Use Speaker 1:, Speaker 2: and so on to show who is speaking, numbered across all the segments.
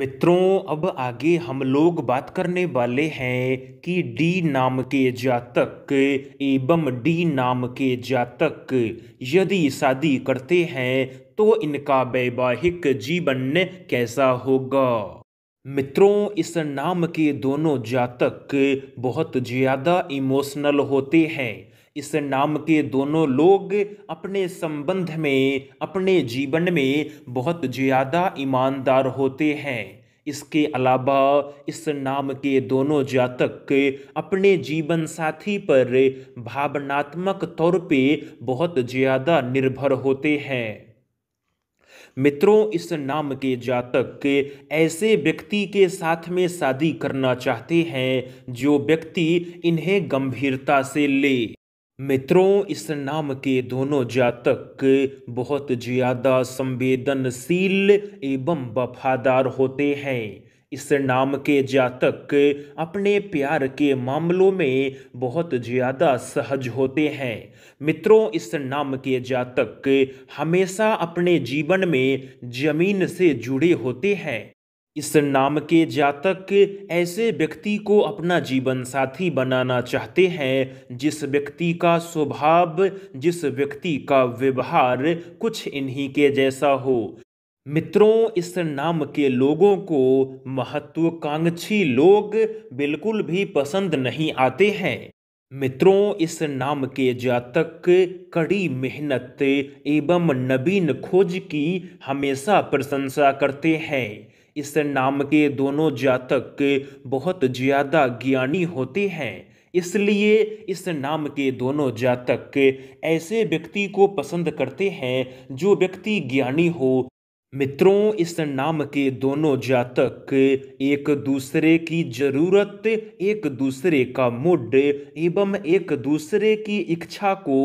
Speaker 1: मित्रों अब आगे हम लोग बात करने वाले हैं कि डी नाम के जातक एवं डी नाम के जातक यदि शादी करते हैं तो इनका वैवाहिक जीवन कैसा होगा मित्रों इस नाम के दोनों जातक बहुत ज़्यादा इमोशनल होते हैं इस नाम के दोनों लोग अपने संबंध में अपने जीवन में बहुत ज़्यादा ईमानदार होते हैं इसके अलावा इस नाम के दोनों जातक अपने जीवन साथी पर भावनात्मक तौर पे बहुत ज़्यादा निर्भर होते हैं मित्रों इस नाम के जातक ऐसे व्यक्ति के साथ में शादी करना चाहते हैं जो व्यक्ति इन्हें गंभीरता से ले मित्रों इस नाम के दोनों जातक बहुत ज़्यादा संवेदनशील एवं वफादार होते हैं इस नाम के जातक अपने प्यार के मामलों में बहुत ज़्यादा सहज होते हैं मित्रों इस नाम के जातक हमेशा अपने जीवन में ज़मीन से जुड़े होते हैं इस नाम के जातक ऐसे व्यक्ति को अपना जीवन साथी बनाना चाहते हैं जिस व्यक्ति का स्वभाव जिस व्यक्ति का व्यवहार कुछ इन्हीं के जैसा हो मित्रों इस नाम के लोगों को महत्वाकांक्षी लोग बिल्कुल भी पसंद नहीं आते हैं मित्रों इस नाम के जातक कड़ी मेहनत एवं नवीन खोज की हमेशा प्रशंसा करते हैं इस नाम के दोनों जातक बहुत ज़्यादा ज्ञानी होते हैं इसलिए इस नाम के दोनों जातक ऐसे व्यक्ति को पसंद करते हैं जो व्यक्ति ज्ञानी हो मित्रों इस नाम के दोनों जातक एक दूसरे की जरूरत एक दूसरे का मूड एवं एक दूसरे की इच्छा को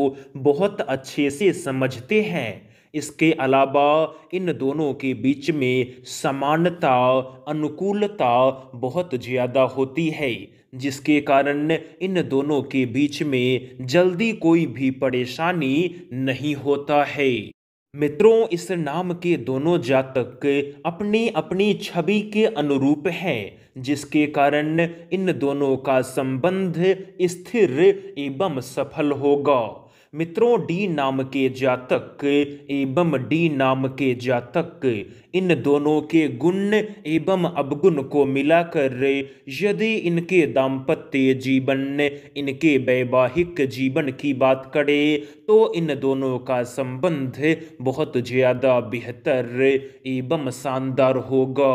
Speaker 1: बहुत अच्छे से समझते हैं इसके अलावा इन दोनों के बीच में समानता अनुकूलता बहुत ज़्यादा होती है जिसके कारण इन दोनों के बीच में जल्दी कोई भी परेशानी नहीं होता है मित्रों इस नाम के दोनों जातक अपनी अपनी छवि के अनुरूप हैं जिसके कारण इन दोनों का संबंध स्थिर एवं सफल होगा मित्रों डी नाम के जातक एवं डी नाम के जातक इन दोनों के गुण एवं अवगुण को मिलाकर यदि इनके दाम्पत्य जीवन इनके वैवाहिक जीवन की बात करें तो इन दोनों का संबंध बहुत ज़्यादा बेहतर एवं शानदार होगा